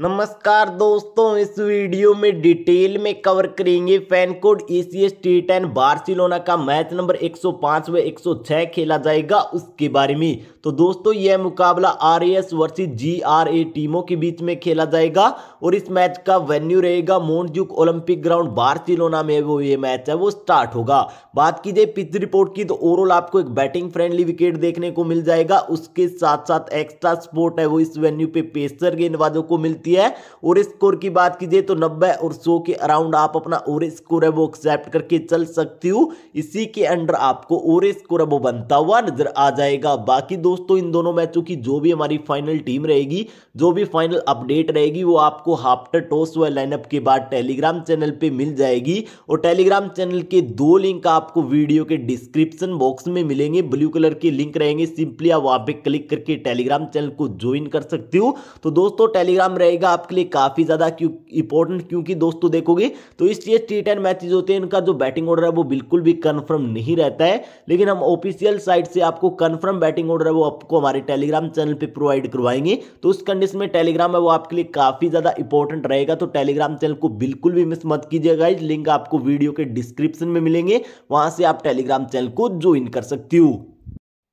नमस्कार दोस्तों इस वीडियो में डिटेल में कवर करेंगे FanCode A C S T ten Barcelona का मैच नंबर 105 व 106 खेला जाएगा उसके बारे में तो दोस्तों यह मुकाबला R S versus G R A टीमों के बीच में खेला जाएगा और इस मैच का वेन्यू रहेगा मोन्टजुक ओलंपिक ग्राउंड बार्सिलोना में वो ये मैच है वो स्टार्ट होगा बात की जाए पिच रिपोर्ट की तो ओवरऑल आपको एक बैटिंग फ्रेंडली विकेट देखने को मिल जाएगा उसके साथ साथ एक्स्ट्रा स्पोर्ट है वो इस वेन्यू पे पेसर गेंदबाजों को मिलती है और स्कोर की बात की जाए तो नब्बे और सौ के अराउंड आप अपना ओवर स्कोर है वो एक्सेप्ट करके चल सकती हूँ इसी के अंडर आपको ओवर स्कोर है वो बनता हुआ नजर आ जाएगा बाकी दोस्तों इन दोनों मैचों की जो भी हमारी फाइनल टीम रहेगी जो भी फाइनल अपडेट रहेगी वो आपको हाफ्टर टॉस व लाइनअप के बाद टेलीग्राम चैनल पे मिल जाएगी और टेलीग्राम चैनल के दो लिंक आपको वीडियो के डिस्क्रिप्शन बॉक्स में मिलेंगे ब्लू कलर के लिंक रहेंगे सिंपली आप वहाँ पे क्लिक करके टेलीग्राम चैनल को ज्वाइन कर सकते हो तो दोस्तों टेलीग्राम रहेगा आपके लिए काफ़ी ज़्यादा इंपॉर्टेंट क्योंकि दोस्तों देखोगे तो इस चीज टी टेन मैचेज होते हैं इनका जो बैटिंग ऑर्डर है वो बिल्कुल भी कन्फर्म नहीं रहता है लेकिन हम ऑफिशियल साइट से आपको कन्फर्म बैटिंग ऑर्डर है वो आपको हमारे टेलीग्राम चैनल पर प्रोवाइड करवाएंगे तो उस कंडीशन में टेलीग्राम है वो आपके लिए काफ़ी ज़्यादा इंपॉर्टेंट रहेगा तो टेलीग्राम चैनल को बिल्कुल भी मिस मत कीजिएगा लिंक आपको वीडियो के डिस्क्रिप्शन में मिलेंगे वहाँ से आप टेलीग्राम चैनल को ज्वाइन कर सकती हो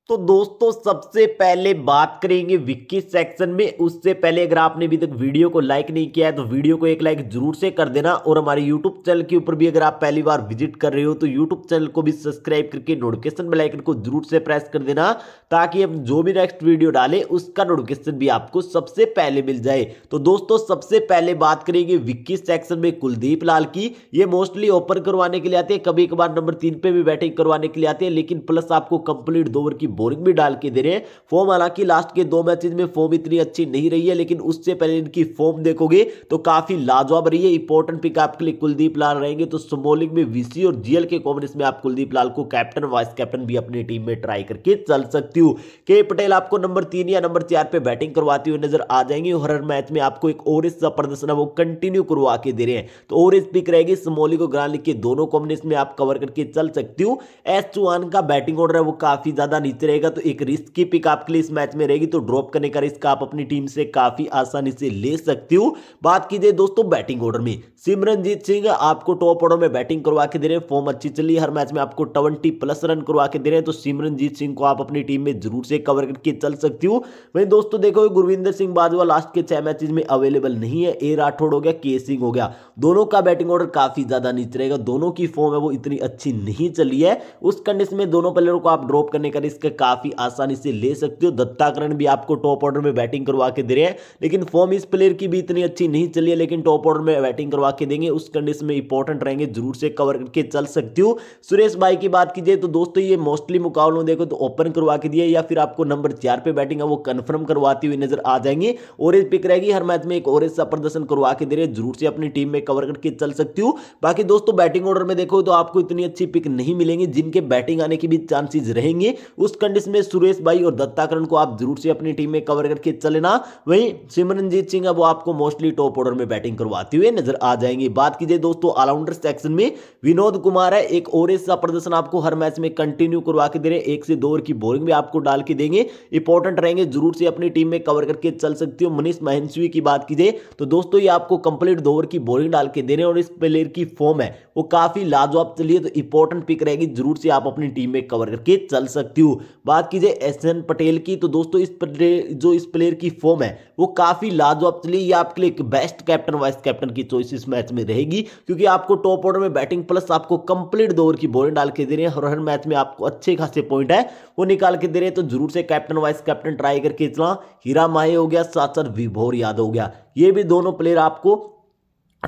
तो दोस्तों सबसे पहले बात करेंगे विक्की सेक्शन में उससे पहले अगर आपने अभी तक वीडियो को लाइक नहीं किया है तो वीडियो को एक लाइक जरूर से कर देना और हमारे यूट्यूब चैनल के ऊपर भी अगर आप पहली बार विजिट कर रहे हो तो यूट्यूब चैनल को भी सब्सक्राइब करके नोटिफिकेशन बेल आइकन को जरूर से प्रेस कर देना ताकि हम जो भी नेक्स्ट वीडियो डालें उसका नोटिफिकेशन भी आपको सबसे पहले मिल जाए तो दोस्तों सबसे पहले बात करेंगे विक्की सेक्शन में कुलदीप लाल की ये मोस्टली ओपन करवाने के लिए आते हैं कभी कभार नंबर तीन पे भी बैटिंग करवाने के लिए आते हैं लेकिन प्लस आपको कंप्लीट दो ओवर की बोरिंग भी डाल के दे रहे हैं फॉर्म हालांकि लास्ट के दो मैचेज में फॉर्म इतनी अच्छी नहीं रही है लेकिन उससे पहले इनकी फॉर्म देखोगे तो काफी लाजवाब रही है इंपॉर्टेंट पिक आपके लिए कुलदीप लाल रहेंगे तो स्मोलिंग में वीसी और जीएल के कॉमन इसमें आप कुलदीप लाल को कैप्टन वाइस कैप्टन भी अपनी टीम में ट्राई करके चल सकती हूँ के पटेल आपको नंबर तीन या नंबर चार पर बैटिंग करवाती हुई नजर आ जाएंगे और हर मैच में आपको एक ओरेज का प्रदर्शन वो कंटिन्यू करवा के दे रहे हैं तो ओरेज पिक रहेगी स्मोलिंग और ग्रांड लिख के दोनों कॉम्बिनेशन में आप कवर करके चल सकती हूँ एस चौहान का बैटिंग ऑर्डर है वो काफी ज्यादा नीचे रहेगा तो एक रिस्क की पिक आपके लिए इस मैच में रहेगी तो ड्रॉप करने का रिस्क आप अपनी टीम से काफी आसानी से ले सकती हो बात कीजिए दोस्तों बैटिंग ऑर्डर में सिमरनजीत सिंह आपको टॉप ऑर्डर में बैटिंग करवा के दे रहे हैं फॉर्म अच्छी चली हर मैच में आपको ट्वेंटी प्लस रन करवा के दे रहे हैं तो सिमरनजीत सिंह को आप अपनी टीम में जरूर से कवर करके चल सकती हो वही दोस्तों देखो गुरविंदर सिंह बाजवा लास्ट के छह मैचेज में अवेलेबल नहीं है ए राठौड़ हो गया के सिंह हो गया दोनों का बैटिंग ऑर्डर काफी ज्यादा नीचे रहेगा दोनों की फॉर्म है वो इतनी अच्छी नहीं चली है उस कंडीशन में दोनों प्लेयरों को आप ड्रॉप करने का रिस्क काफी आसानी से ले सकते हो दत्ताकरण भी आपको टॉप ऑर्डर में बैटिंग करवा के दे रहे हैं लेकिन फॉर्म इस प्लेयर की भी इतनी अच्छी नहीं चली है लेकिन टॉप ऑर्डर में बैटिंग करवा के देंगे उस कंडीशन में इंपॉर्टेंट रहेंगे जरूर से कवर करके चल सकती हो सुरेश भाई की बात कीजिए तो दोस्तों ये मोस्टली मुकाबलों देखो तो ओपन करवा के दिए या फिर आपको नंबर चार पे बैटिंग है वो कन्फर्म करवाती हुई नजर आ जाएंगे ओरेज पिक रहेगी हर मैच में एक ओरेज सा प्रदर्शन करवा के दे रहे जरूर से अपनी टीम में कवर करके चल सकती हूँ बाकी दोस्तों बैटिंग ऑर्डर में देखो तो आपको इतनी अच्छी पिक नहीं मिलेंगी जिनके बैटिंग आने की भी चांसेस रहेंगे उस कंडीशन में सुरेश भाई और दत्ताकरण को आप जरूर से अपनी टीम में कवर करके चलेना वहीं सिमरनजीत सिंह अब आपको मोस्टली टॉप ऑर्डर में बैटिंग करवाते हुए नजर आ जाएंगे बात कीजिए दोस्तों ऑलराउंडर सेक्शन में विनोद कुमार है एक और ऐसा प्रदर्शन आपको हर मैच में कंटिन्यू करवा के दे रहे एक से दो ओवर की बोलिंग भी आपको डाल के देंगे इंपॉर्टेंट रहेंगे जरूर से अपनी टीम में कवर करके चल सकती हो मनीष महेंसवी की बात कीजिए तो दोस्तों ये आपको कंप्लीट दो ओवर की बोलिंग डाल के दे रहे और इस प्लेयर की फॉर्म है वो काफी लाजवाब चलिए तो इंपॉर्टेंट पिक रहेगी जरूर से आप अपनी टीम में कवर करके चल सकती हो बात कीजिए एस एन पटेल की तो दोस्तों इस जो इस प्लेयर की फॉर्म है वो काफ़ी लाजवाब चली ये आपके लिए एक बेस्ट कैप्टन वाइस कैप्टन की चॉइस इस मैच में रहेगी क्योंकि आपको टॉप ऑर्डर में बैटिंग प्लस आपको कंप्लीट दो ओवर की बॉलिंग डाल के दे रहे हैं और हर मैच में आपको अच्छे खासे पॉइंट है वो निकाल के दे रहे हैं तो जरूर से कैप्टन वाइस कैप्टन ट्राई करके चला हीरा माए हो गया साथ साथ विभोर याद हो गया ये भी दोनों प्लेयर आपको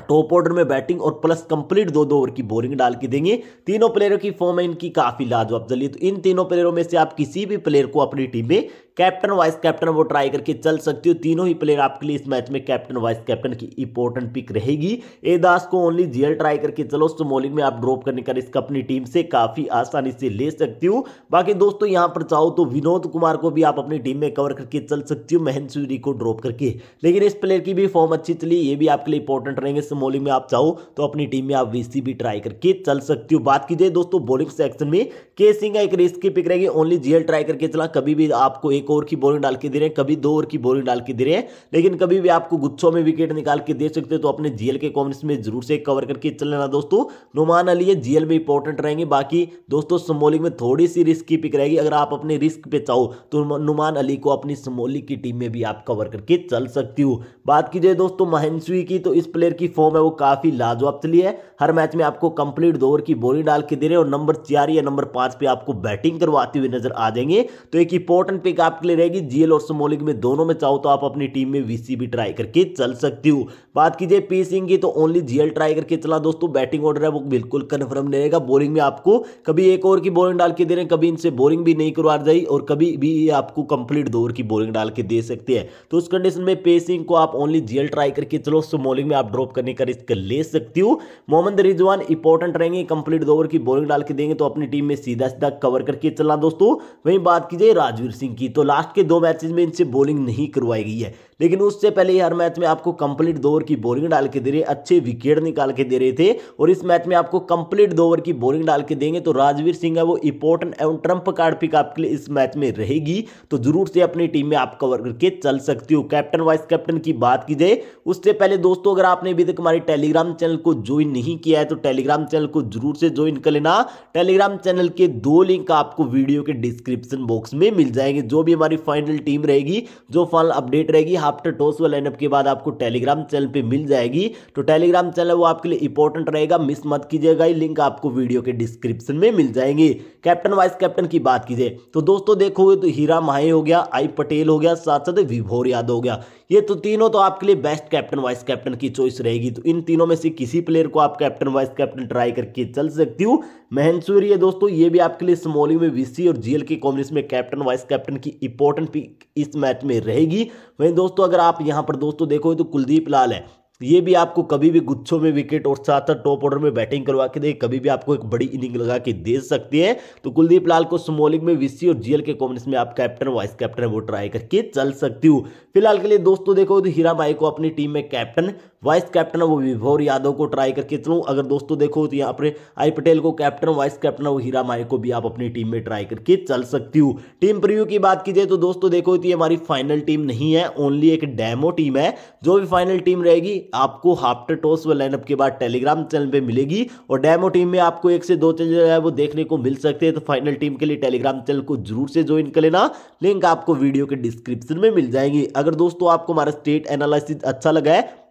टॉप ऑर्डर में बैटिंग और प्लस कंप्लीट दो दो ओवर की बोरिंग डाल के देंगे तीनों प्लेयरों की फॉर्म है इनकी काफी लाजवाब चलिए तो इन तीनों प्लेयरों में से आप किसी भी प्लेयर को अपनी टीम में कैप्टन वाइस कैप्टन वो ट्राई करके चल सकती हो तीनों ही प्लेयर आपके लिए इस मैच में कैप्टन वाइस कैप्टन की इंपॉर्टेंट पिक रहेगी ए दास को ओनली जीएल ट्राई करके चलो मॉलिंग में आप ड्रॉप करने का रिस्क अपनी टीम से काफी आसानी से ले सकती हो बाकी दोस्तों यहां पर चाहो तो विनोद कुमार को भी आप अपनी टीम में कवर करके चल सकती हो महेंद्र सूरी को ड्रॉप करके लेकिन इस प्लेयर की भी फॉर्म अच्छी चली ये भी आपके लिए इंपॉर्टेंट रहेंगे इस बॉलिंग में आप चाहो तो अपनी टीम में आप वीसी भी ट्राई करके चल सकती हो बात की जाए दोस्तों बॉलिंग सेक्शन में के सिंह एक रिस्क की पिक रहेगी ओनली जीएल ट्राई करके चला कभी भी आपको एक ओवर की बॉलिंग डाल के दे रहे हैं कभी दो ओवर की बॉलिंग डाल के दे रहे हैं लेकिन कभी भी आपको गुच्छों में विकेट निकाल के दे सकते हो तो अपने जीएल के कॉमेंट्स में जरूर से कवर करके चल लेना दोस्तों नुमान अली है जीएल में इंपॉर्टेंट रहेंगे बाकी दोस्तों समोलिंग में थोड़ी सी रिस्क की पिक रहेगी अगर आप अपने रिस्क पे चाहो तो नुमान अली को अपनी समोली की टीम में भी आप कवर करके चल सकती हो बात की जाए दोस्तों महेंसवी की तो इस प्लेयर की फॉर्म है वो काफी लाजवाब चली है हर मैच में आपको कंप्लीट दो ओवर की बॉलिंग डाल के दे रहे हैं और नंबर चार या नंबर पांच पास पे आपको बैटिंग करवाते हुए नजर आ जाएंगे तो एक इंपॉर्टेंट पिक आपके लिए रहेगी जीएल और समोलिक में दोनों में चाहो तो आप अपनी टीम में वीसी भी ट्राई करके चल सकती हो बात कीजिए पी सिंह की तो ओनली जीएल ट्राई करके चला दोस्तों बैटिंग ऑर्डर है वो बिल्कुल कन्फर्म नहीं रहेगा बोलिंग में आपको कभी एक ओवर की बोलिंग डाल के दे रहे हैं कभी इनसे बोलिंग भी नहीं करवा जाए और कभी भी ये आपको कंप्लीट दो ओवर की बोलिंग डाल के दे सकते हैं तो उस कंडीशन में पेसिंग को आप ओनली जीएल ट्राई करके चलो उसको में आप ड्रॉप करने का रिस्क ले सकती हो मोहम्मद रिजवान इंपॉर्टेंट रहेंगे कंप्लीट दो ओवर की बोलिंग डाल के देंगे तो अपनी टीम में सीधे सीधा सीधा कवर करके चलना दोस्तों वहीं बात की जाए राजवीर सिंह की तो लास्ट के दो मैचेज में इनसे बॉलिंग नहीं करवाई गई है लेकिन उससे पहले हर मैच में आपको कंप्लीट दो ओवर की बॉलिंग डाल के दे रहे अच्छे विकेट निकाल के दे रहे थे और इस मैच में आपको कंप्लीट दो ओवर की बॉलिंग डाल के देंगे तो राजवीर सिंह है वो इंपॉर्टेंट एवं ट्रंप कार्ड पिक आपके लिए इस मैच में रहेगी तो जरूर से अपनी टीम में आप कवर करके चल सकती हो कैप्टन वाइस कैप्टन की बात की जाए उससे पहले दोस्तों अगर आपने अभी तक हमारे टेलीग्राम चैनल को ज्वाइन नहीं किया है तो टेलीग्राम चैनल को जरूर से ज्वाइन कर लेना टेलीग्राम चैनल के दो लिंक आपको वीडियो के डिस्क्रिप्शन बॉक्स में मिल जाएंगे जो भी हमारी फाइनल टीम रहेगी जो फाइनल अपडेट रहेगी आफ्टर टॉस व लाइनअप के बाद आपको टेलीग्राम चैनल पे मिल जाएगी तो टेलीग्राम चैनल वो आपके लिए इंपॉर्टेंट रहेगा मिस मत कीजिएगा लिंक आपको वीडियो के डिस्क्रिप्शन में मिल जाएंगे कैप्टन वाइस कैप्टन की बात कीजिए तो दोस्तों देखोगे तो हीरा माही हो गया आई पटेल हो गया साथ साथ विभोर यादव हो गया ये तो तीनों तो आपके लिए बेस्ट कैप्टन वाइस कैप्टन की चॉइस रहेगी तो इन तीनों में से किसी प्लेयर को आप कैप्टन वाइस कैप्टन ट्राई करके चल सकती हूँ महनसूर ये दोस्तों ये भी आपके लिए स्मॉलिंग में वीसी और जीएल के कॉम्बिनेशन में कैप्टन वाइस कैप्टन की इंपॉर्टेंट पिक इस मैच में रहेगी वहीं दोस्तों अगर आप यहाँ पर दोस्तों देखो तो कुलदीप लाल है ये भी आपको कभी भी गुच्छों में विकेट और साथ टॉप ऑर्डर में बैटिंग करवा के दे कभी भी आपको एक बड़ी इनिंग लगा के दे सकती है तो कुलदीप लाल को स्मोलिंग में विसी और जीएल के कॉम्बिनेशन में आप कैप्टन वाइस कैप्टन वो ट्राई करके चल सकती हूँ फिलहाल के लिए दोस्तों देखो तो हीरा माई को अपनी टीम में कैप्टन वाइस कैप्टन वो विभोर यादव को ट्राई करके चलूँ अगर दोस्तों देखो तो यहाँ पर आई पटेल को कैप्टन वाइस कैप्टन वो हीरा माई को भी आप अपनी टीम में ट्राई करके चल सकती हूँ टीम प्रिव्यू की बात की जाए तो दोस्तों देखो तो ये हमारी फाइनल टीम नहीं है ओनली एक डेमो टीम है जो भी फाइनल टीम रहेगी आपको हाफ्टर टॉस व लाइनअप के बाद टेलीग्राम चैनल पे मिलेगी और डेमो टीम में आपको एक से दो चेंज जो है वो देखने को मिल सकते हैं तो फाइनल टीम के लिए टेलीग्राम चैनल को जरूर से ज्वाइन कर लेना लिंक आपको वीडियो के डिस्क्रिप्शन में मिल जाएंगी अगर दोस्तों आपको हमारा स्टेट एनालिसिस अच्छा लगा है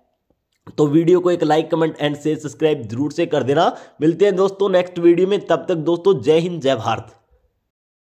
तो वीडियो को एक like comment and share subscribe जरूर से कर देना मिलते हैं दोस्तों नेक्स्ट वीडियो में तब तक दोस्तों जय हिंद जय भारत